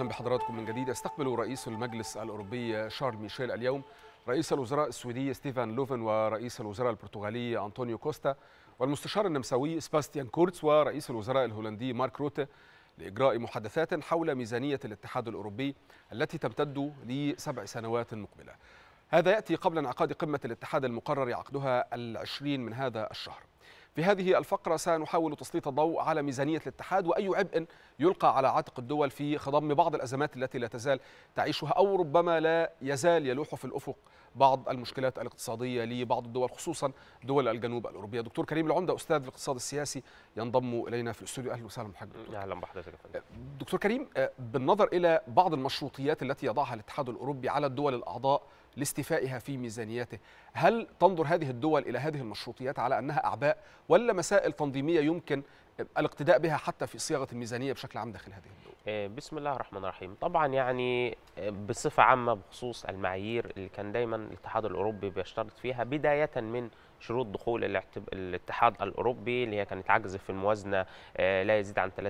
اهلا بحضراتكم من جديد استقبل رئيس المجلس الاوروبي شارل ميشيل اليوم رئيس الوزراء السويدي ستيفان لوفن ورئيس الوزراء البرتغالي انطونيو كوستا والمستشار النمساوي سباستيان كورتس ورئيس الوزراء الهولندي مارك روته لاجراء محادثات حول ميزانيه الاتحاد الاوروبي التي تمتد لسبع سنوات مقبله. هذا ياتي قبل انعقاد قمه الاتحاد المقرر عقدها العشرين من هذا الشهر. في هذه الفقرة سنحاول تسليط الضوء على ميزانية الاتحاد وأي عبء يلقى على عاتق الدول في خضم بعض الأزمات التي لا تزال تعيشها أو ربما لا يزال يلوح في الأفق بعض المشكلات الاقتصادية لبعض الدول خصوصا دول الجنوب الأوروبية دكتور كريم العمدة أستاذ الاقتصاد السياسي ينضم إلينا في الاستوديو أهلا وسهلا بحضرتك أهلا بحضرتك دكتور كريم آه، بالنظر إلى بعض المشروطيات التي يضعها الاتحاد الأوروبي على الدول الأعضاء لاستيفائها في ميزانياته هل تنظر هذه الدول إلى هذه المشروطيات على أنها أعباء ولا مسائل تنظيمية يمكن الاقتداء بها حتى في صياغة الميزانية بشكل عام داخل هذه الدول آه، بسم الله الرحمن الرحيم طبعا يعني آه، بصفة عامة بخصوص المعايير اللي كان دايما الاتحاد الأوروبي بيشترط فيها بداية من شروط دخول الاتحاد الاوروبي اللي هي كانت عجز في الموازنه آه، لا يزيد عن 3%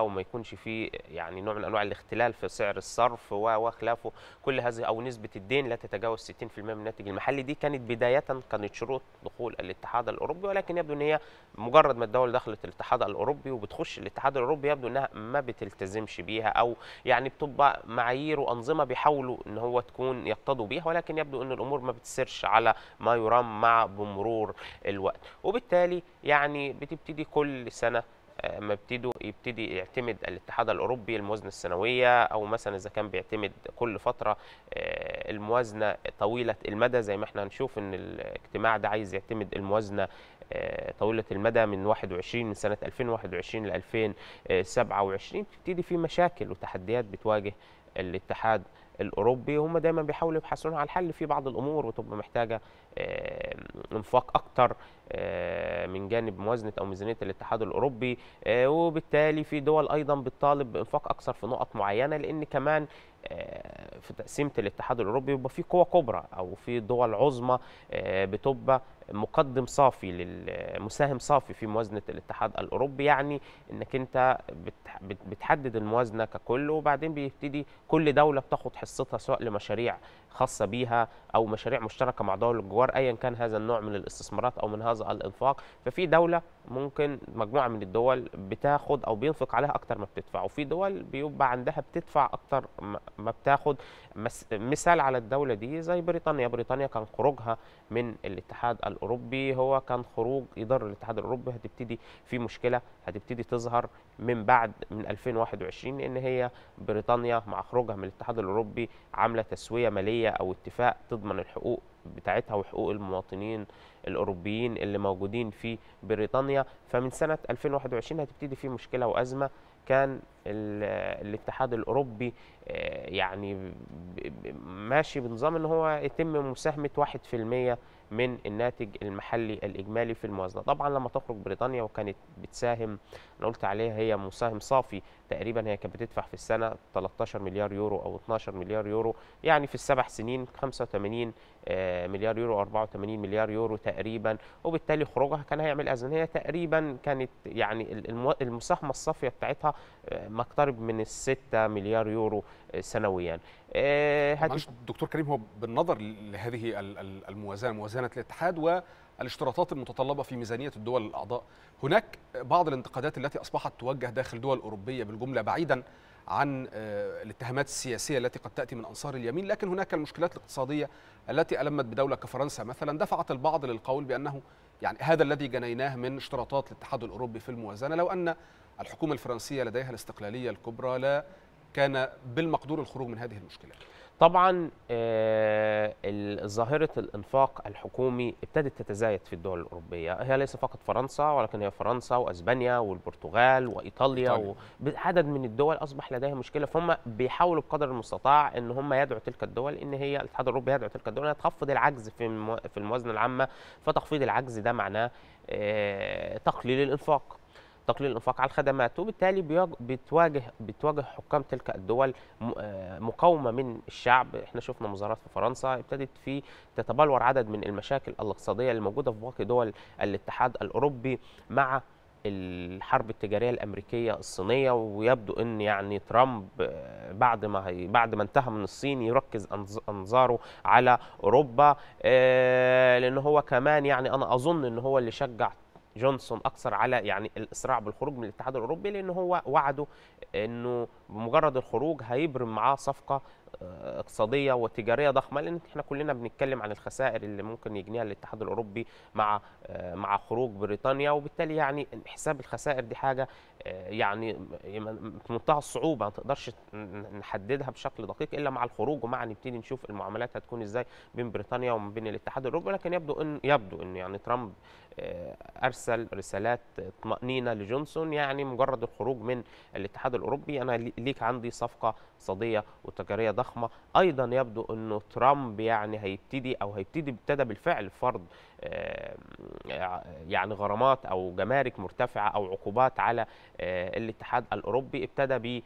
وما يكونش في يعني نوع من انواع الاختلال في سعر الصرف وخلافه كل هذه او نسبه الدين لا تتجاوز 60% من الناتج المحلي دي كانت بدايه كانت شروط دخول الاتحاد الاوروبي ولكن يبدو ان هي مجرد ما الدول دخلت الاتحاد الاوروبي وبتخش الاتحاد الاوروبي يبدو انها ما بتلتزمش بيها او يعني بتبقى معايير وانظمه بيحاولوا ان هو تكون يقتضوا بيها ولكن يبدو ان الامور ما بتسيرش على ما يرام مع بم مرور الوقت وبالتالي يعني بتبتدي كل سنه آه، ما بتدو يبتدي يعتمد الاتحاد الاوروبي الموازنه السنويه او مثلا اذا كان بيعتمد كل فتره آه، الموازنه طويله المدى زي ما احنا هنشوف ان الاجتماع ده عايز يعتمد الموازنه آه، طويله المدى من 21 من سنه 2021 ل 2027 بتبتدي في مشاكل وتحديات بتواجه الاتحاد الاوروبي هم دايما بيحاولوا يبحثون على الحل في بعض الامور وتبقى محتاجه انفاق اكتر من جانب موازنه او ميزانيه الاتحاد الاوروبي آه، وبالتالي في دول ايضا بتطالب بانفاق اكثر في نقط معينه لان كمان آه، في تقسيمه الاتحاد الاوروبي بيبقى في قوى كبرى او في دول عظمى آه، بتبقى مقدم صافي مساهم صافي في موازنه الاتحاد الاوروبي يعني انك انت بتحدد الموازنه ككل وبعدين بيبتدي كل دوله بتاخد حصتها سواء لمشاريع خاصه بيها او مشاريع مشتركه مع دول الجوار ايا كان هذا النوع من الاستثمارات او من هذا الانفاق ففي دوله ممكن مجموعه من الدول بتاخد او بينفق عليها اكتر ما بتدفع وفي دول بيبقى عندها بتدفع اكتر ما بتاخد مثال على الدوله دي زي بريطانيا بريطانيا كان خروجها من الاتحاد الاوروبي هو كان خروج يضر الاتحاد الاوروبي هتبتدي في مشكله هتبتدي تظهر من بعد من 2021 لان هي بريطانيا مع خروجها من الاتحاد الاوروبي عامله تسويه ماليه او اتفاق تضمن الحقوق بتاعتها وحقوق المواطنين الاوروبيين اللي موجودين في بريطانيا فمن سنه 2021 هتبتدي في مشكله وازمه كان الاتحاد الاوروبي آه، يعني ماشي بنظام ان هو يتم مساهمه 1% من الناتج المحلي الاجمالي في الموازنه طبعا لما تخرج بريطانيا وكانت بتساهم انا قلت عليها هي مساهم صافي تقريبا هي كانت بتدفع في السنه 13 مليار يورو او 12 مليار يورو يعني في السبع سنين 85 آه، مليار يورو 84 مليار يورو تقريبا وبالتالي خروجها كان هيعمل ازمه هي تقريبا كانت يعني المساهمه الصافيه بتاعتها آه، مقترب من ال 6 مليار يورو آه، سنويا معلش دكتور كريم هو بالنظر لهذه الموازنه موازنه الاتحاد والاشتراطات المتطلبة في ميزانية الدول الأعضاء هناك بعض الانتقادات التي أصبحت توجه داخل دول أوروبية بالجملة بعيدا عن الاتهامات السياسية التي قد تأتي من أنصار اليمين لكن هناك المشكلات الاقتصادية التي ألمت بدولة كفرنسا مثلا دفعت البعض للقول بأنه يعني هذا الذي جنيناه من اشتراطات الاتحاد الأوروبي في الموازنة لو أن الحكومة الفرنسية لديها الاستقلالية الكبرى لا كان بالمقدور الخروج من هذه المشكلة طبعا آه، ظاهره الانفاق الحكومي ابتدت تتزايد في الدول الاوروبيه هي ليس فقط فرنسا ولكن هي فرنسا واسبانيا والبرتغال وايطاليا وعدد من الدول اصبح لديها مشكله فهم بيحاولوا بقدر المستطاع ان هم يدعوا تلك الدول ان هي الاتحاد الاوروبي يدعو تلك الدول انها تخفض العجز في الموازنه العامه فتخفيض العجز ده معناه آه، تقليل الانفاق تقليل الانفاق على الخدمات وبالتالي بتواجه بتواجه حكام تلك الدول آه، مقاومه من الشعب احنا شفنا مظاهرات في فرنسا ابتدت في تتبلور عدد من المشاكل الاقتصاديه اللي موجوده في باقي دول الاتحاد الاوروبي مع الحرب التجاريه الامريكيه الصينيه ويبدو ان يعني ترامب آه، بعد ما هي بعد ما انتهى من الصين يركز انظاره على اوروبا آه، لان هو كمان يعني انا اظن ان هو اللي شجع جونسون اكثر على يعني الاسراع بالخروج من الاتحاد الاوروبي لان هو وعده انه بمجرد الخروج هيبرم معاه صفقه آه، اقتصاديه وتجاريه ضخمه لان احنا كلنا بنتكلم عن الخسائر اللي ممكن يجنيها الاتحاد الاوروبي مع آه، مع خروج بريطانيا وبالتالي يعني حساب الخسائر دي حاجه آه، يعني في منتهى الصعوبه ما تقدرش نحددها بشكل دقيق الا مع الخروج ومع نبتدي نشوف المعاملات هتكون ازاي بين بريطانيا وما بين الاتحاد الاوروبي لكن يبدو ان يبدو ان يعني ترامب آه، ارسل رسالات طمانينه لجونسون يعني مجرد الخروج من الاتحاد الاوروبي انا ليك عندي صفقه اقتصاديه وتجاريه ضخمه ايضا يبدو انه ترامب يعني هيبتدي او هيبتدي ابتدى بالفعل فرض آه، يعني غرامات او جمارك مرتفعه او عقوبات على آه، الاتحاد الاوروبي ابتدى ب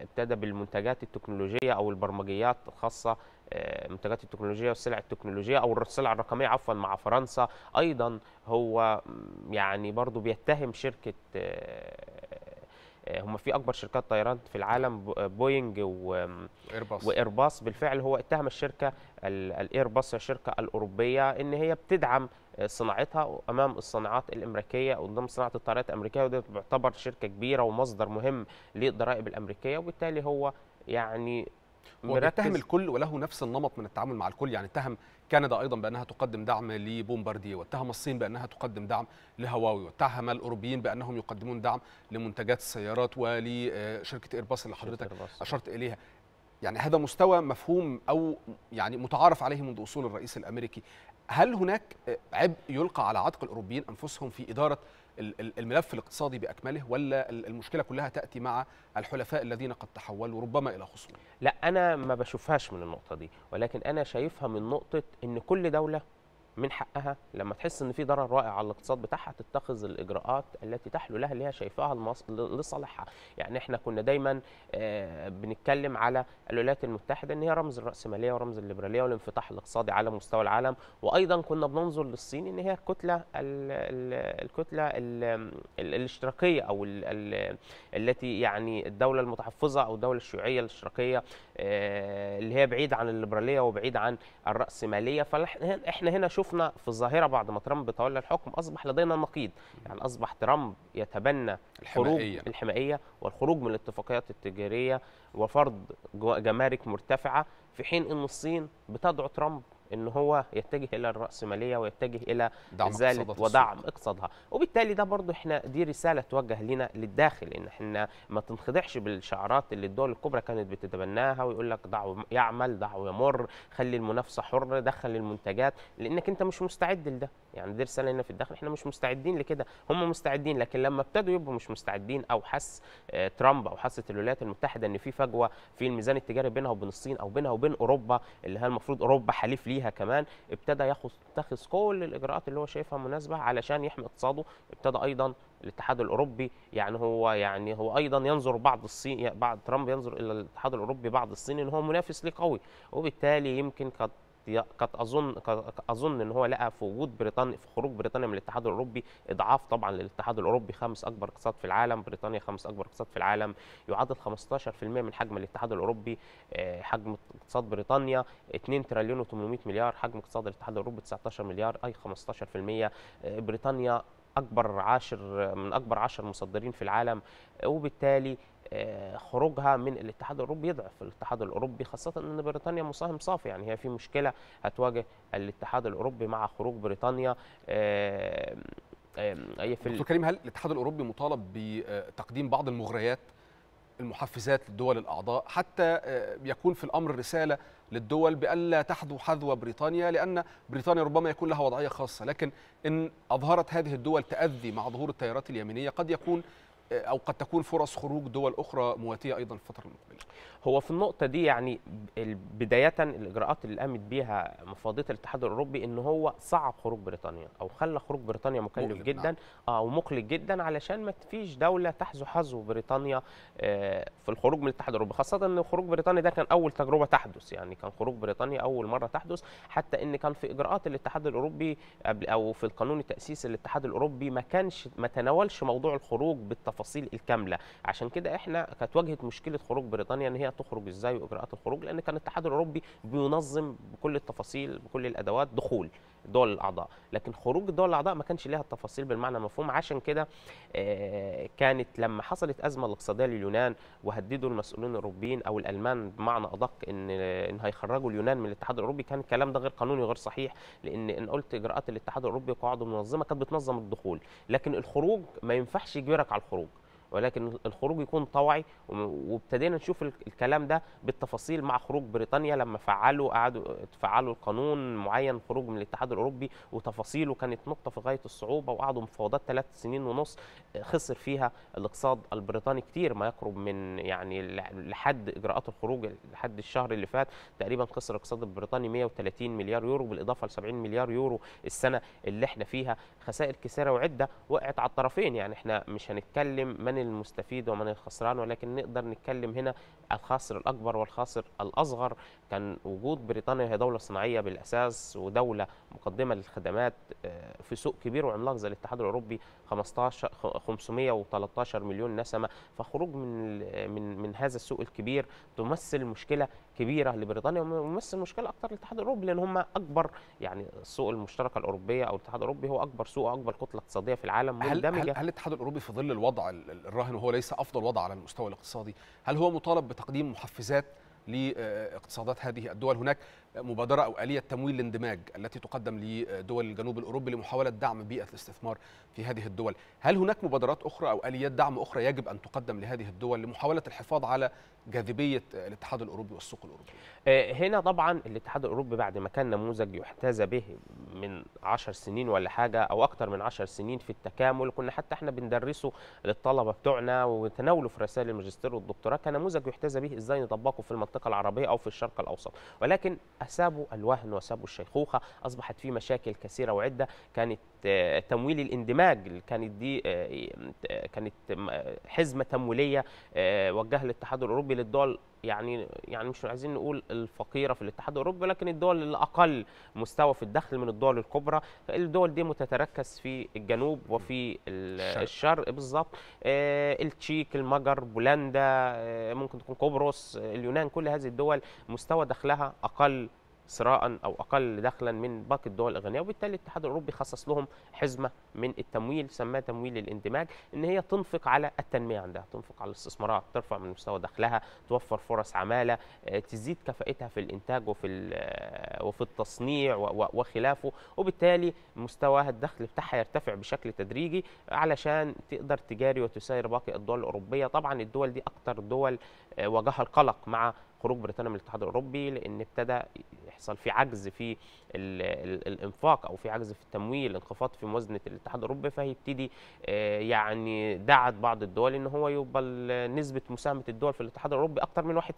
ابتدى بالمنتجات التكنولوجيه او البرمجيات الخاصه آه، منتجات التكنولوجيا والسلع التكنولوجيه او السلع الرقميه عفوا مع فرنسا ايضا هو يعني برضو بيتهم شركه آه، آه، هم في اكبر شركات طيران في العالم بوينج وايرباص وايرباص بالفعل هو اتهم الشركه الايرباص الشركه الاوروبيه ان هي بتدعم صناعتها امام الصناعات الامريكيه قدام صناعه الطائرات الامريكيه وده بيعتبر شركه كبيره ومصدر مهم للضرائب الامريكيه وبالتالي هو يعني ويتهم الكل وله نفس النمط من التعامل مع الكل يعني اتهم كندا ايضا بانها تقدم دعم لبومبارديه واتهم الصين بانها تقدم دعم لهواوي واتهم الاوروبيين بانهم يقدمون دعم لمنتجات السيارات ولشركه آه، ايرباص اللي حضرتك اشرت اليها يعني هذا مستوى مفهوم او يعني متعارف عليه منذ وصول الرئيس الامريكي هل هناك عبء يلقى على عاتق الاوروبيين انفسهم في اداره الملف الاقتصادي باكمله ولا المشكله كلها تاتي مع الحلفاء الذين قد تحولوا ربما الى خصوم لا انا ما بشوفهاش من النقطه دي ولكن انا شايفها من نقطه ان كل دوله من حقها لما تحس ان في ضرر رائع على الاقتصاد بتاعها تتخذ الاجراءات التي تحلو لها اللي هي شايفاها لصالحها يعني احنا كنا دايما آه، بنتكلم على الولايات المتحده ان هي رمز الراسماليه ورمز الليبراليه والانفتاح الاقتصادي على مستوى العالم وايضا كنا بننظر للصين ان هي الكتله الكتله الاشتراكيه او التي يعني الدوله المتحفظه او الدوله الشيوعيه الاشتراكيه آه، اللي هي بعيد عن الليبراليه وبعيد عن الراسماليه فاحنا هنا شفنا في الظاهره بعد ما ترامب تولى الحكم اصبح لدينا نقيض يعني اصبح ترامب يتبنى الخروج الحمائيه والخروج من الاتفاقيات التجاريه وفرض جمارك مرتفعه في حين ان الصين بتدعو ترامب ان هو يتجه الى الراسماليه ويتجه الى ازاله ودعم اقتصادها وبالتالي ده برضو احنا دي رساله توجه لنا للداخل ان احنا ما تنخدعش بالشعارات اللي الدول الكبرى كانت بتتبناها ويقول لك دعه يعمل دعه يمر خلي المنافسه حره دخل المنتجات لانك انت مش مستعد لده يعني دي رساله لنا في الداخل احنا مش مستعدين لكده هم مستعدين لكن لما ابتدوا يبقوا مش مستعدين او حس آه، ترامب او حست الولايات المتحده ان في فجوه في الميزان التجاري بينها وبين الصين او بينها وبين اوروبا اللي هي المفروض اوروبا حليف ليها كمان ابتدى ياخذ يتخذ كل الاجراءات اللي هو شايفها مناسبه علشان يحمي اقتصاده ابتدى ايضا الاتحاد الاوروبي يعني هو يعني هو ايضا ينظر بعض الصين بعض ترامب ينظر الى الاتحاد الاوروبي بعض الصين ان هو منافس ليه قوي وبالتالي يمكن قد قد اظن اظن ان هو لقى في وجود بريطانيا في خروج بريطانيا من الاتحاد الاوروبي اضعاف طبعا للاتحاد الاوروبي خامس اكبر اقتصاد في العالم بريطانيا خامس اكبر اقتصاد في العالم يعادل 15% من حجم الاتحاد الاوروبي آه، حجم اقتصاد بريطانيا 2 تريليون و800 مليار حجم اقتصاد الاتحاد الاوروبي 19 مليار اي 15% آه، بريطانيا اكبر عشر من اكبر عشر مصدرين في العالم آه، وبالتالي آه، خروجها من الاتحاد الاوروبي يضعف الاتحاد الاوروبي خاصه ان بريطانيا مساهم صافي يعني هي في مشكله هتواجه الاتحاد الاوروبي مع خروج بريطانيا آه، اي في دكتور كريم هل الاتحاد الاوروبي مطالب بتقديم بعض المغريات المحفزات للدول الاعضاء حتى آه، يكون في الامر رساله للدول بألا تحذو حذو بريطانيا لأن بريطانيا ربما يكون لها وضعية خاصة لكن إن أظهرت هذه الدول تأذي مع ظهور التيارات اليمينية قد يكون آه، او قد تكون فرص خروج دول اخرى مواتيه ايضا الفتره المقبله هو في النقطه دي يعني بدايه الاجراءات اللي قامت بيها مفاوضات الاتحاد الاوروبي ان هو صعب خروج بريطانيا او خلى خروج بريطانيا مكلف نعم. جدا نعم. اه ومقلق جدا علشان ما فيش دوله تحذو حظو بريطانيا آه، في الخروج من الاتحاد الاوروبي خاصه ان خروج بريطانيا ده كان اول تجربه تحدث يعني كان خروج بريطانيا اول مره تحدث حتى ان كان في اجراءات الاتحاد الاوروبي او في القانون التاسيس الاتحاد الاوروبي ما كانش ما تناولش موضوع الخروج بالتفصيل التفاصيل الكامله عشان كده احنا كانت واجهت مشكله خروج بريطانيا ان هي تخرج ازاي واجراءات الخروج لان كان الاتحاد الاوروبي بينظم بكل التفاصيل بكل الادوات دخول دول الاعضاء لكن خروج الدول الاعضاء ما كانش ليها التفاصيل بالمعنى المفهوم عشان كده آه، كانت لما حصلت ازمه الاقتصاديه لليونان وهددوا المسؤولين الاوروبيين او الالمان بمعنى ادق ان ان هيخرجوا اليونان من الاتحاد الاوروبي كان الكلام ده غير قانوني وغير صحيح لان ان قلت اجراءات الاتحاد الاوروبي وقواعده المنظمه كانت بتنظم الدخول لكن الخروج ما ينفعش يجبرك على الخروج ولكن الخروج يكون طوعي وابتدينا نشوف الكلام ده بالتفاصيل مع خروج بريطانيا لما فعلوا قعدوا فعلوا القانون معين خروج من الاتحاد الاوروبي وتفاصيله كانت نقطه في غايه الصعوبه وقعدوا مفاوضات ثلاث سنين ونص خسر فيها الاقتصاد البريطاني كتير ما يقرب من يعني لحد اجراءات الخروج لحد الشهر اللي فات تقريبا خسر الاقتصاد البريطاني 130 مليار يورو بالاضافه ل 70 مليار يورو السنه اللي احنا فيها خسائر كثيره وعده وقعت على الطرفين يعني احنا مش هنتكلم من من المستفيد ومن الخسران ولكن نقدر نتكلم هنا الخاسر الاكبر والخاسر الاصغر كان وجود بريطانيا هي دوله صناعيه بالاساس ودوله مقدمه للخدمات آه، في سوق كبير وعملاق زي الاتحاد الاوروبي 15 513 مليون نسمه فخروج من من هذا السوق الكبير تمثل مشكله كبيره لبريطانيا وممثل مشكله اكتر للاتحاد الاوروبي لان هم اكبر يعني السوق المشتركه الاوروبيه او الاتحاد الاوروبي هو اكبر سوق اكبر كتله اقتصاديه في العالم هل هل, هل الاتحاد الاوروبي في ظل الوضع الراهن وهو ليس افضل وضع على المستوى الاقتصادي هل هو مطالب بتقديم محفزات لاقتصادات آه، هذه الدول هناك مبادرة أو آلية تمويل الاندماج التي تقدم لدول الجنوب الأوروبي لمحاولة دعم بيئة الاستثمار في هذه الدول هل هناك مبادرات أخرى أو آليات دعم أخرى يجب أن تقدم لهذه الدول لمحاولة الحفاظ على جاذبية الاتحاد الأوروبي والسوق الأوروبي آه، هنا طبعا الاتحاد الأوروبي بعد ما كان نموذج يحتذى به من 10 سنين ولا حاجة أو أكثر من 10 سنين في التكامل كنا حتى احنا بندرسه للطلبة بتوعنا وتناوله في رسائل الماجستير والدكتوراه كان نموذج يحتذى به ازاي نطبقه في المنطقة العربية أو في الشرق الأوسط ولكن أسابوا الوهن وأسابوا الشيخوخة أصبحت في مشاكل كثيرة وعدة كانت آه، تمويل الاندماج كانت دي آه، آه، كانت حزمة تمويلية وجهها الاتحاد الأوروبي للدول يعني يعني مش عايزين نقول الفقيره في الاتحاد الاوروبي لكن الدول الاقل مستوى في الدخل من الدول الكبرى الدول دي متتركز في الجنوب وفي الشرق, الشرق بالظبط آه التشيك المجر بولندا آه ممكن تكون قبرص آه، اليونان كل هذه الدول مستوى دخلها اقل سراء او اقل دخلا من باقي الدول الاغنياء وبالتالي الاتحاد الاوروبي خصص لهم حزمه من التمويل سماها تمويل الاندماج ان هي تنفق على التنميه عندها تنفق على الاستثمارات ترفع من مستوى دخلها توفر فرص عماله آه، تزيد كفاءتها في الانتاج وفي آه، وفي التصنيع وخلافه وبالتالي مستواها الدخل بتاعها يرتفع بشكل تدريجي علشان تقدر تجاري وتساير باقي الدول الاوروبيه طبعا الدول دي اكتر دول آه، واجهها القلق مع خروج بريطانيا من الاتحاد الاوروبي لان ابتدى بيحصل في عجز في الانفاق او في عجز في التمويل انخفاض في موازنه الاتحاد الاوروبي فهيبتدي آه، يعني دعت بعض الدول ان هو يبقى نسبه مساهمه الدول في الاتحاد الاوروبي اكثر من 1%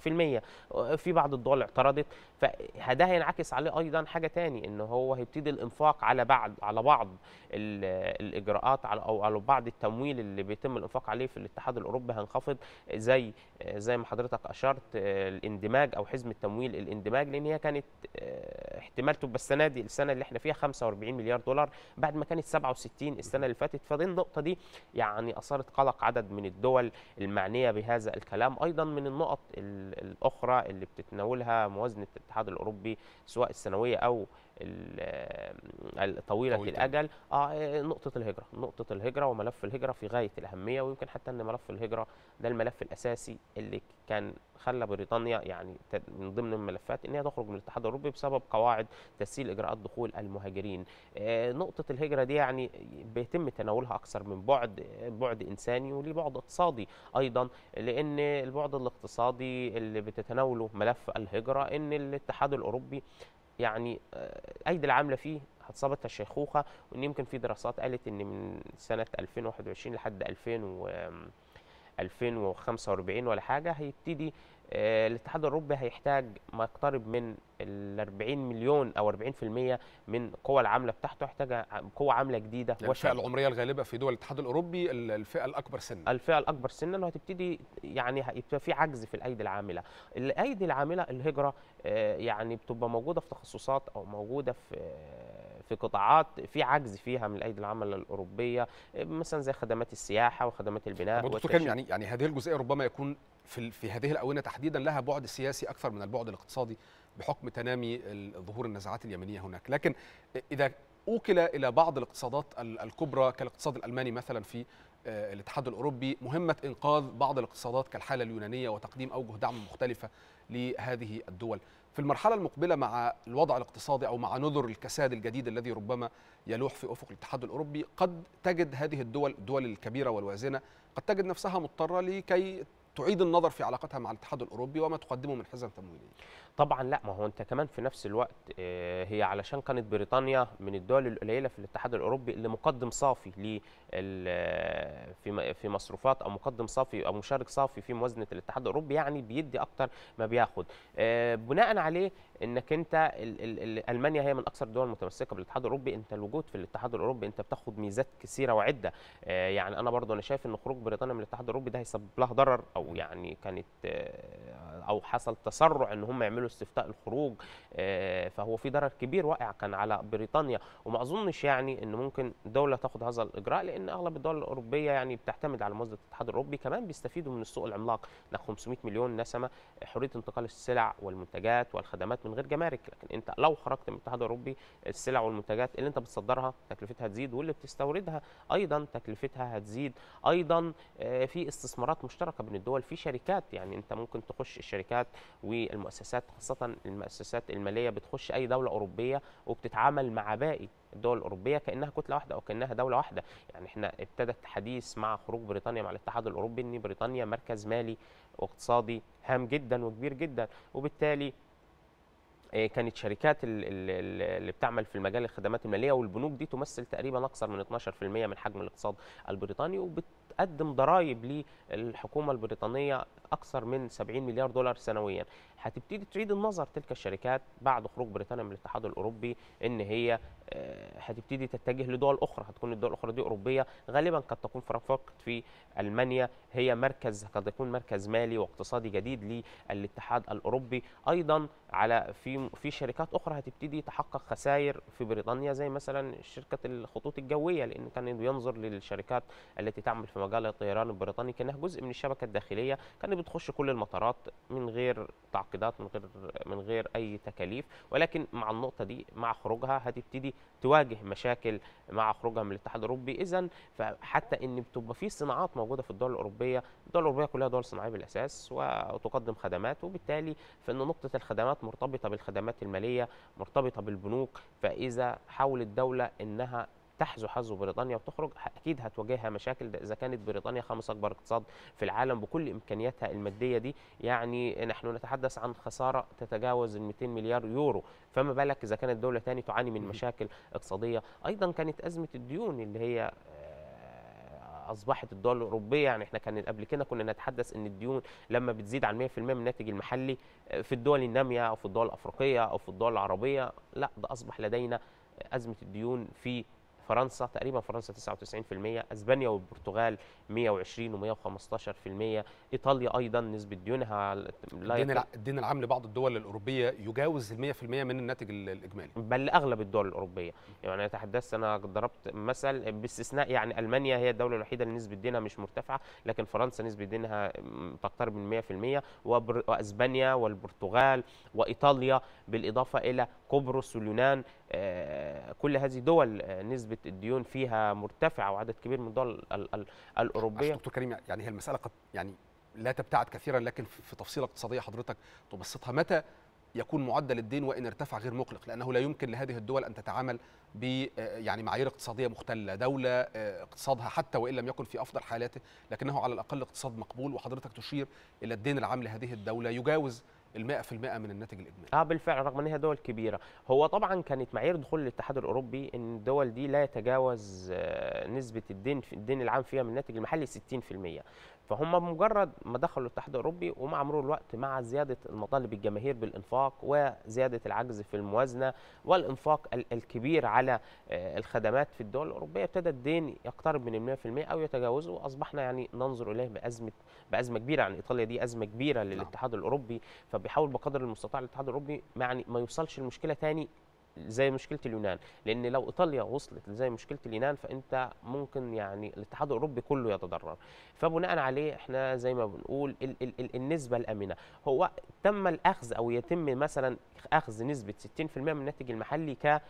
في بعض الدول اعترضت فده هينعكس عليه ايضا حاجه تاني ان هو هيبتدي الانفاق على بعض على بعض الاجراءات على او على بعض التمويل اللي بيتم الانفاق عليه في الاتحاد الاوروبي هينخفض زي زي ما حضرتك اشرت آه، الاندماج او حزم التمويل الاندماج لان هي كانت آه، احتمال تبقى السنه دي السنه اللي احنا فيها 45 مليار دولار بعد ما كانت 67 السنه اللي فاتت فدي النقطه دي يعني اثارت قلق عدد من الدول المعنيه بهذا الكلام ايضا من النقط الاخرى اللي بتتناولها موازنه الاتحاد الاوروبي سواء السنويه او الطويله طويلة. الاجل اه إيه، نقطه الهجره نقطه الهجره وملف الهجره في غايه الاهميه ويمكن حتى ان ملف الهجره ده الملف الاساسي اللي كان خلى بريطانيا يعني من ضمن الملفات ان هي تخرج من الاتحاد الاوروبي بسبب قواعد تسهيل اجراءات دخول المهاجرين آه نقطه الهجره دي يعني بيتم تناولها اكثر من بعد بعد انساني وليه بعد اقتصادي ايضا لان البعد الاقتصادي اللي بتتناوله ملف الهجره ان الاتحاد الاوروبي يعني آه، ايدي العامله فيه هتصابت الشيخوخه وان يمكن في دراسات قالت ان من سنه 2021 لحد 2000 و 2045 ولا حاجه هيبتدي آه، الاتحاد الاوروبي هيحتاج ما يقترب من ال 40 مليون او 40% من القوى العامله بتاعته يحتاج قوه عامله جديده يعني الفئه العمريه الغالبه في دول الاتحاد الاوروبي الفئه الاكبر سنا الفئه الاكبر سنا وهتبتدي يعني هيبقى في عجز في الايدي العامله الايدي العامله الهجره آه، يعني بتبقى موجوده في تخصصات او موجوده في في قطاعات في عجز فيها من الايدي العامله الاوروبيه مثلا زي خدمات السياحه وخدمات البناء والتشغيل يعني يعني هذه الجزئيه ربما يكون في في هذه الاونه تحديدا لها بعد سياسي اكثر من البعد الاقتصادي بحكم تنامي ظهور النزعات اليمنيه هناك لكن اذا اوكل الى بعض الاقتصادات الكبرى كالاقتصاد الالماني مثلا في آه، الاتحاد الاوروبي مهمه انقاذ بعض الاقتصادات كالحاله اليونانيه وتقديم اوجه دعم مختلفه لهذه الدول في المرحلة المقبلة مع الوضع الاقتصادي أو مع نذر الكساد الجديد الذي ربما يلوح في أفق الاتحاد الأوروبي قد تجد هذه الدول الدول الكبيرة والوازنة قد تجد نفسها مضطرة لكي تعيد النظر في علاقتها مع الاتحاد الأوروبي وما تقدمه من حزم تمويلي طبعا لا ما هو انت كمان في نفس الوقت آه، هي علشان كانت بريطانيا من الدول القليله في الاتحاد الاوروبي اللي مقدم صافي ل آه، في في مصروفات او مقدم صافي او مشارك صافي في موازنه الاتحاد الاوروبي يعني بيدي اكتر ما بياخد آه، بناء عليه انك انت ال ال ال المانيا هي من اكثر الدول المتمسكه بالاتحاد الاوروبي انت الوجود في الاتحاد الاوروبي انت بتاخد ميزات كثيره وعده آه يعني انا برضو انا شايف ان خروج بريطانيا من الاتحاد الاوروبي ده هيسبب لها ضرر او يعني كانت آه او حصل تسرع ان هم يعملوا استفتاء الخروج آه فهو في ضرر كبير واقع كان على بريطانيا وما اظنش يعني ان ممكن دوله تاخد هذا الاجراء لان اغلب الدول الاوروبيه يعني بتعتمد على مصدر الاتحاد الاوروبي كمان بيستفيدوا من السوق العملاق 500 مليون نسمه حريه انتقال السلع والمنتجات والخدمات من غير جمارك لكن انت لو خرجت من الاتحاد الاوروبي السلع والمنتجات اللي انت بتصدرها تكلفتها هتزيد واللي بتستوردها ايضا تكلفتها هتزيد ايضا آه، في استثمارات مشتركه بين الدول في شركات يعني انت ممكن تخش الشركات والمؤسسات خاصه المؤسسات الماليه بتخش اي دوله اوروبيه وبتتعامل مع باقي الدول الاوروبيه كانها كتله واحده او كانها دوله واحده يعني احنا ابتدى التحديث مع خروج بريطانيا مع الاتحاد الاوروبي ان بريطانيا مركز مالي واقتصادي هام جدا وكبير جدا وبالتالي آه، كانت شركات اللي بتعمل في المجال الخدمات الماليه والبنوك دي تمثل تقريبا اكثر من 12% من حجم الاقتصاد البريطاني وبتقدم ضرائب للحكومه البريطانيه اكثر من 70 مليار دولار سنويا هتبتدي تعيد النظر تلك الشركات بعد خروج بريطانيا من الاتحاد الاوروبي ان هي آه، هتبتدي تتجه لدول اخرى هتكون الدول الاخرى دي اوروبيه غالبا قد تكون فرانكفورت في المانيا هي مركز قد يكون مركز مالي واقتصادي جديد للاتحاد الاوروبي ايضا على في في شركات اخرى هتبتدي تحقق خسائر في بريطانيا زي مثلا شركه الخطوط الجويه لان كان ينظر للشركات التي تعمل في مجال الطيران البريطاني كانها جزء من الشبكه الداخليه كانت بتخش كل المطارات من غير تعقيدات من غير من غير اي تكاليف ولكن مع النقطه دي مع خروجها هتبتدي تواجه مشاكل مع خروجها من الاتحاد الاوروبي اذا فحتى ان بتبقى في صناعات موجوده في الدول الاوروبيه الدول الاوروبيه كلها دول صناعيه بالاساس وتقدم خدمات وبالتالي فان نقطه الخدمات مرتبطه بالخدمات الماليه مرتبطه بالبنوك فاذا حاولت الدوله انها تحزو حظ بريطانيا وتخرج اكيد هتواجهها مشاكل اذا كانت بريطانيا خامس اكبر اقتصاد في العالم بكل امكانياتها الماديه دي يعني نحن نتحدث عن خساره تتجاوز ال 200 مليار يورو فما بالك اذا كانت دوله ثانيه تعاني من مشاكل اقتصاديه ايضا كانت ازمه الديون اللي هي آه، اصبحت الدول الاوروبيه يعني احنا كان قبل كده كنا نتحدث ان الديون لما بتزيد عن 100% من الناتج المحلي آه، في الدول الناميه او في الدول الافريقيه او في الدول العربيه لا ده اصبح لدينا ازمه الديون في فرنسا تقريبا فرنسا 99% اسبانيا والبرتغال 120 و115% ايطاليا ايضا نسبه ديونها لا الدين, الدين العام لبعض الدول الاوروبيه يجاوز ال 100% من الناتج الاجمالي بل اغلب الدول الاوروبيه يعني انا تحدثت انا ضربت مثل باستثناء يعني المانيا هي الدوله الوحيده اللي نسبه دينها مش مرتفعه لكن فرنسا نسبه دينها تقترب من 100% واسبانيا والبرتغال وايطاليا بالاضافه الى قبرص واليونان آه، كل هذه دول آه، نسبه الديون فيها مرتفعه وعدد كبير من الدول الاوروبيه دكتور كريم يعني هي المساله قد يعني لا تبتعد كثيرا لكن في تفصيله اقتصاديه حضرتك تبسطها متى يكون معدل الدين وان ارتفع غير مقلق لانه لا يمكن لهذه الدول ان تتعامل ب آه، يعني معايير اقتصاديه مختله، دوله اقتصادها حتى وان لم يكن في افضل حالاته لكنه على الاقل اقتصاد مقبول وحضرتك تشير الى الدين العام لهذه الدوله يجاوز في 100% من الناتج الاجمالي. اه بالفعل رغم أنها دول كبيره، هو طبعا كانت معايير دخول الاتحاد الاوروبي ان الدول دي لا يتجاوز آه، نسبه الدين الدين العام فيها من الناتج المحلي 60%، فهم مجرد ما دخلوا الاتحاد الاوروبي ومع مرور الوقت مع زياده مطالب الجماهير بالانفاق وزياده العجز في الموازنه والانفاق الكبير على آه، الخدمات في الدول الاوروبيه ابتدى الدين يقترب من 100% او يتجاوزه واصبحنا يعني ننظر اليه بازمه بازمه كبيره يعني ايطاليا دي ازمه كبيره نعم. للاتحاد الاوروبي فبيحاول بقدر المستطاع الاتحاد الاوروبي يعني ما يوصلش المشكله ثاني زي مشكله اليونان لان لو ايطاليا وصلت زي مشكله اليونان فانت ممكن يعني الاتحاد الاوروبي كله يتضرر فبناء عليه احنا زي ما بنقول ال ال ال النسبه الامنه هو تم الاخذ او يتم مثلا اخذ نسبه 60% من الناتج المحلي ك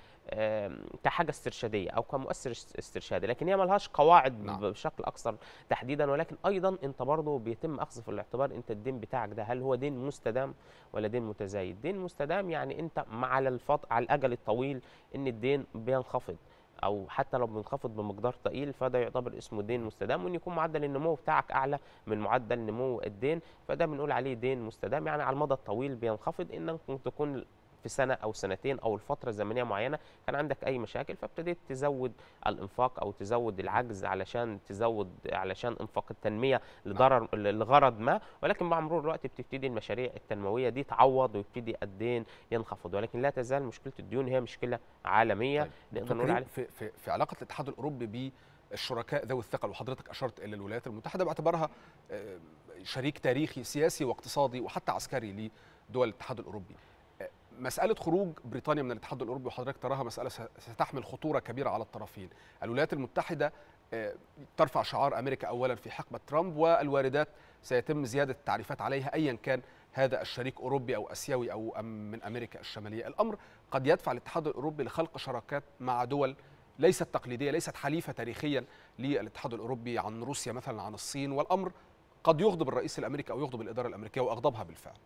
كحاجه استرشاديه او كمؤثر استرشادي لكن هي ملهاش قواعد نعم. بشكل اكثر تحديدا ولكن ايضا انت برضه بيتم اخذ في الاعتبار انت الدين بتاعك ده هل هو دين مستدام ولا دين متزايد دين مستدام يعني انت على الفط... على الاجل الطويل ان الدين بينخفض او حتى لو بينخفض بمقدار ثقيل فده يعتبر اسمه دين مستدام وان يكون معدل النمو بتاعك اعلى من معدل نمو الدين فده بنقول عليه دين مستدام يعني على المدى الطويل بينخفض ان ممكن تكون في سنه او سنتين او الفتره الزمنيه معينه كان عندك اي مشاكل فابتديت تزود الانفاق او تزود العجز علشان تزود علشان انفاق التنميه لضرر لغرض ما ولكن مع مرور الوقت بتبتدي المشاريع التنمويه دي تعوض ويبتدي الدين ينخفض ولكن لا تزال مشكله الديون هي مشكله عالميه طيب. نقدر نقول عليها في, في, في علاقه الاتحاد الاوروبي بالشركاء ذوي الثقل وحضرتك اشرت الى الولايات المتحده باعتبارها آه، شريك تاريخي سياسي واقتصادي وحتى عسكري لدول الاتحاد الاوروبي مسألة خروج بريطانيا من الاتحاد الأوروبي وحضرتك تراها مسألة ستحمل خطورة كبيرة على الطرفين الولايات المتحدة آه، ترفع شعار أمريكا أولا في حقبة ترامب والواردات سيتم زيادة التعريفات عليها أيا كان هذا الشريك أوروبي أو أسيوي أو من أمريكا الشمالية الأمر قد يدفع الاتحاد الأوروبي لخلق شراكات مع دول ليست تقليدية ليست حليفة تاريخيا للاتحاد الأوروبي عن روسيا مثلا عن الصين والأمر قد يغضب الرئيس الأمريكي أو يغضب الإدارة الأمريكية وأغضبها بالفعل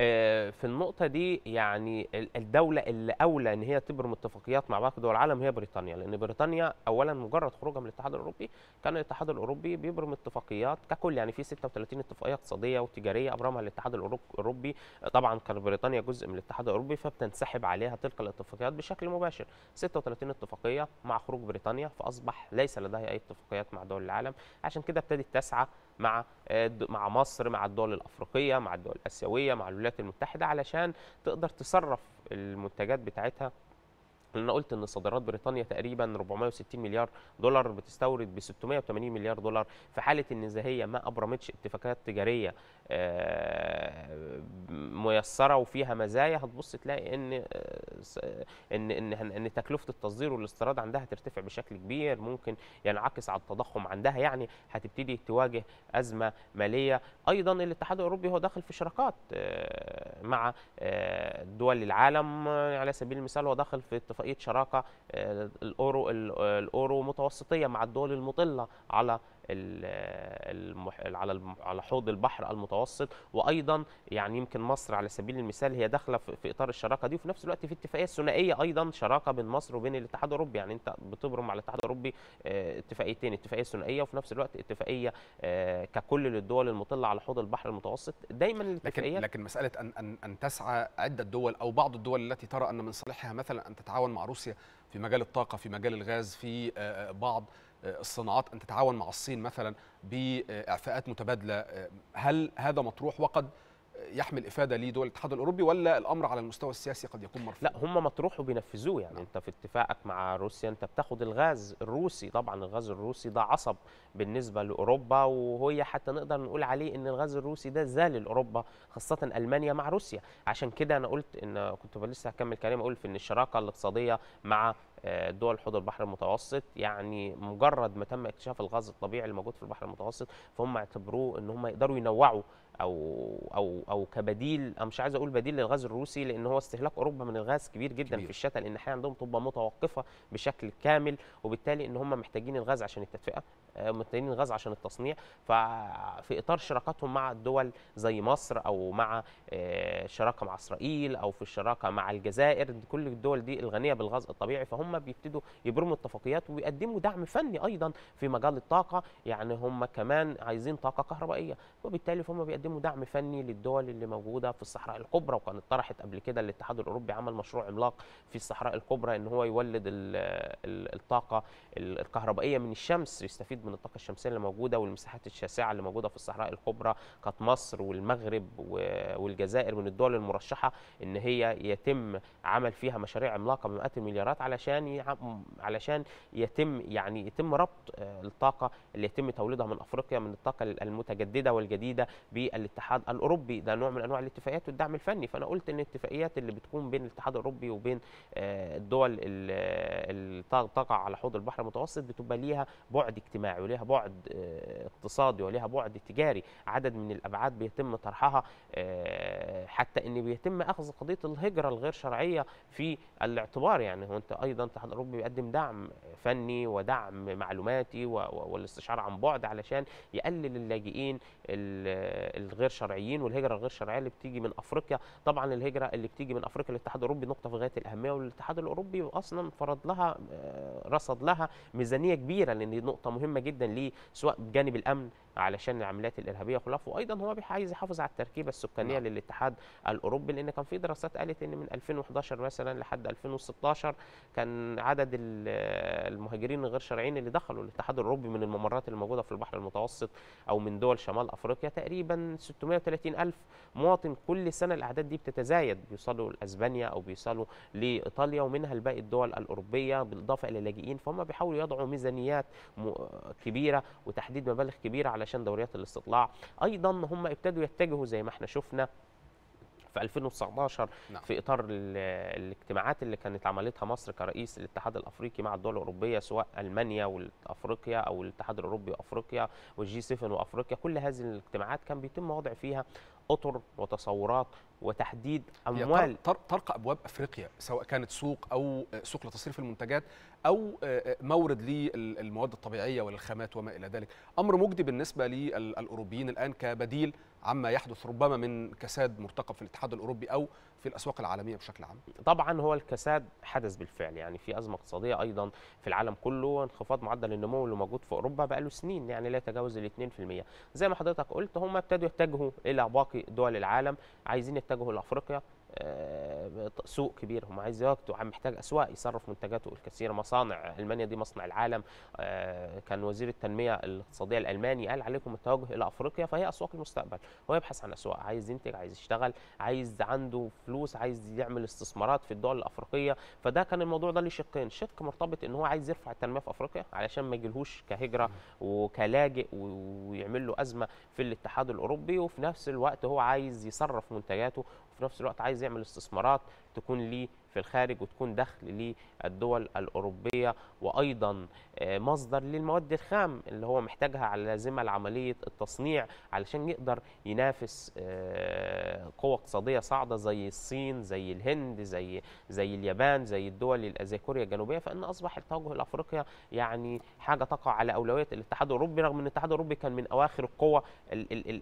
آه، في النقطة دي يعني الدولة اللي أولى إن هي تبرم اتفاقيات مع باقي دول العالم هي بريطانيا لأن بريطانيا أولا مجرد خروجها من الاتحاد الأوروبي كان الاتحاد الأوروبي بيبرم اتفاقيات ككل يعني في 36 اتفاقية اقتصادية وتجارية أبرمها الاتحاد الأوروبي طبعا كان بريطانيا جزء من الاتحاد الأوروبي فبتنسحب عليها تلك الاتفاقيات بشكل مباشر 36 اتفاقية مع خروج بريطانيا فأصبح ليس لديها أي اتفاقيات مع دول العالم عشان كده ابتدت تسعى مع آه، مع مصر مع الدول الأفريقية مع الدول الآسيوية مع الولايات المتحده علشان تقدر تصرف المنتجات بتاعتها انا قلت ان صادرات بريطانيا تقريبا 460 مليار دولار بتستورد ب 680 مليار دولار في حاله ان هي ما ابرمتش اتفاقات تجاريه آه، ميسره وفيها مزايا هتبص تلاقي ان آه، آه، ان ان ان تكلفه التصدير والاستيراد عندها ترتفع بشكل كبير ممكن ينعكس على التضخم عندها يعني هتبتدي تواجه ازمه ماليه ايضا الاتحاد الاوروبي هو داخل في شراكات مع دول العالم على سبيل المثال هو داخل في اتفاقيه شراكه الاورو الاورو متوسطيه مع الدول المطله على على على حوض البحر المتوسط وايضا يعني يمكن مصر على سبيل المثال هي داخله في اطار الشراكه دي وفي نفس الوقت في اتفاقيه ثنائيه ايضا شراكه بين مصر وبين الاتحاد الاوروبي يعني انت بتبرم على الاتحاد الاوروبي آه، اتفاقيتين اتفاقيه ثنائيه وفي نفس الوقت اتفاقيه آه، ككل للدول المطله على حوض البحر المتوسط دايما الاتفاقيات لكن لكن مساله ان ان ان تسعى عده دول او بعض الدول التي ترى ان من صالحها مثلا ان تتعاون مع روسيا في مجال الطاقه في مجال الغاز في آه، بعض آه، الصناعات ان تتعاون مع الصين مثلا باعفاءات متبادله آه، هل هذا مطروح وقد يحمل افاده لدول الاتحاد الاوروبي ولا الامر على المستوى السياسي قد يكون مرفوض؟ لا هم مطروح وبينفذوه يعني انت في اتفاقك مع روسيا انت بتاخد الغاز الروسي طبعا الغاز الروسي ده عصب بالنسبه لاوروبا وهي حتى نقدر نقول عليه ان الغاز الروسي ده زال لاوروبا خاصه المانيا مع روسيا عشان كده انا قلت ان كنت لسه هكمل كلام اقول في ان الشراكه الاقتصاديه مع آه، دول حوض البحر المتوسط يعني مجرد ما تم اكتشاف الغاز الطبيعي الموجود في البحر المتوسط فهم اعتبروه ان هم يقدروا ينوعوا او او او كبديل انا مش عايز اقول بديل للغاز الروسي لان هو استهلاك اوروبا من الغاز كبير جدا كبير. في الشتاء لان الناحيه عندهم تبقى متوقفه بشكل كامل وبالتالي ان هم محتاجين الغاز عشان التدفئه آه، متدينين الغاز عشان التصنيع ففي اطار شراكاتهم مع الدول زي مصر او مع آه، شراكه مع اسرائيل او في الشراكه مع الجزائر كل الدول دي الغنيه بالغاز الطبيعي فهم بيبتدوا يبرموا اتفاقيات ويقدموا دعم فني ايضا في مجال الطاقه يعني هم كمان عايزين طاقه كهربائيه وبالتالي فهم بيقدموا دعم فني للدول اللي موجوده في الصحراء الكبرى وكانت طرحت قبل كده الاتحاد الاوروبي عمل مشروع عملاق في الصحراء الكبرى ان هو يولد الطاقه الكهربائيه من الشمس يستفيد من الطاقه الشمسيه اللي موجوده والمساحات الشاسعه اللي موجوده في الصحراء الكبرى كانت مصر والمغرب والجزائر من الدول المرشحه ان هي يتم عمل فيها مشاريع عملاقه بمئات المليارات علشان علشان يتم يعني يتم ربط آه، الطاقه اللي يتم توليدها من افريقيا من الطاقه المتجدده والجديده بالاتحاد الاوروبي ده نوع من انواع الاتفاقيات والدعم الفني فانا قلت ان الاتفاقيات اللي بتكون بين الاتحاد الاوروبي وبين آه، الدول اللي آه، تقع على حوض البحر المتوسط بتبقى ليها بعد اجتماعي شائع وليها بعد آه، اقتصادي وليها بعد تجاري عدد من الابعاد بيتم طرحها آه، حتى ان بيتم اخذ قضيه الهجره الغير شرعيه في الاعتبار يعني هو انت ايضا الاتحاد الاوروبي بيقدم دعم فني ودعم معلوماتي والاستشعار عن بعد علشان يقلل اللاجئين الغير شرعيين والهجره الغير شرعيه اللي بتيجي من افريقيا طبعا الهجره اللي بتيجي من افريقيا للاتحاد الاوروبي نقطه في غايه الاهميه والاتحاد الاوروبي اصلا فرض لها آه، رصد لها ميزانيه كبيره لان دي نقطه مهمه جدا ليه سواء بجانب الامن علشان العمليات الارهابيه خلاف وايضا هو عايز يحافظ على التركيبه السكانيه نعم. للاتحاد الاوروبي لان كان في دراسات قالت ان من 2011 مثلا لحد 2016 كان عدد المهاجرين الغير شرعيين اللي دخلوا الاتحاد الاوروبي من الممرات اللي موجوده في البحر المتوسط او من دول شمال افريقيا تقريبا 630 الف مواطن كل سنه الاعداد دي بتتزايد بيوصلوا لاسبانيا او بيوصلوا لايطاليا ومنها لباقي الدول الاوروبيه بالاضافه الى اللاجئين فهم بيحاولوا يضعوا ميزانيات كبيره وتحديد مبالغ كبيره على علشان دوريات الاستطلاع ايضا هم ابتدوا يتجهوا زي ما احنا شفنا في 2019 نعم. في اطار الاجتماعات اللي كانت عملتها مصر كرئيس الاتحاد الافريقي مع الدول الاوروبيه سواء المانيا وافريقيا او الاتحاد الاوروبي وافريقيا والجي 7 وافريقيا كل هذه الاجتماعات كان بيتم وضع فيها اطر وتصورات وتحديد اموال ترقى ابواب افريقيا سواء كانت سوق او سوق لتصريف المنتجات او آه، آه، مورد للمواد الطبيعيه والخامات وما الى ذلك امر مجدي بالنسبه للاوروبيين الان كبديل عما يحدث ربما من كساد مرتقب في الاتحاد الاوروبي او في الاسواق العالميه بشكل عام طبعا هو الكساد حدث بالفعل يعني في ازمه اقتصاديه ايضا في العالم كله وانخفاض معدل النمو اللي موجود في اوروبا بقاله سنين يعني لا يتجاوز ال 2% زي ما حضرتك قلت هم ابتدوا يتجهوا الى باقي دول العالم عايزين يتجهوا لافريقيا آه، سوق كبير هم عايز يوقته عم محتاج اسواق يصرف منتجاته الكثير مصانع المانيا دي مصنع العالم آه، كان وزير التنميه الاقتصاديه الالماني قال عليكم التوجه الى افريقيا فهي اسواق المستقبل هو يبحث عن اسواق عايز ينتج عايز يشتغل عايز عنده فلوس عايز يعمل استثمارات في الدول الافريقيه فده كان الموضوع ده ليه شقين شق مرتبط ان هو عايز يرفع التنميه في افريقيا علشان ما يجيلهوش كهجره وكلاجئ ويعمل له ازمه في الاتحاد الاوروبي وفي نفس الوقت هو عايز يصرف منتجاته في نفس الوقت عايز يعمل استثمارات تكون ليه في الخارج وتكون دخل للدول الأوروبية وأيضا آه، مصدر للمواد الخام اللي هو محتاجها على لازمة لعملية التصنيع علشان يقدر ينافس آه، قوة اقتصادية صاعدة زي الصين زي الهند زي زي اليابان زي الدول زي كوريا الجنوبية فإن أصبح التوجه لأفريقيا يعني حاجة تقع على أولوية الاتحاد الأوروبي رغم أن الاتحاد الأوروبي كان من أواخر القوة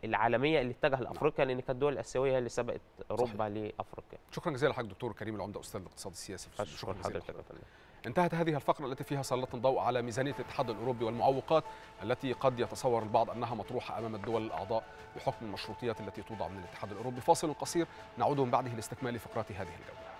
العالمية اللي اتجه لأفريقيا لأن كانت الدول الآسيوية هي اللي سبقت أوروبا لأفريقيا شكرا جزيلا لحضرتك دكتور كريم العمدة أستاذ الاقتصاد السياسي في اشكر حضرتك انتهت هذه الفقرة التي فيها سلطنا الضوء على ميزانية الاتحاد الأوروبي والمعوقات التي قد يتصور البعض أنها مطروحة أمام الدول الأعضاء بحكم المشروطيات التي توضع من الاتحاد الأوروبي فاصل قصير نعود من بعده لاستكمال فقرات هذه الجولة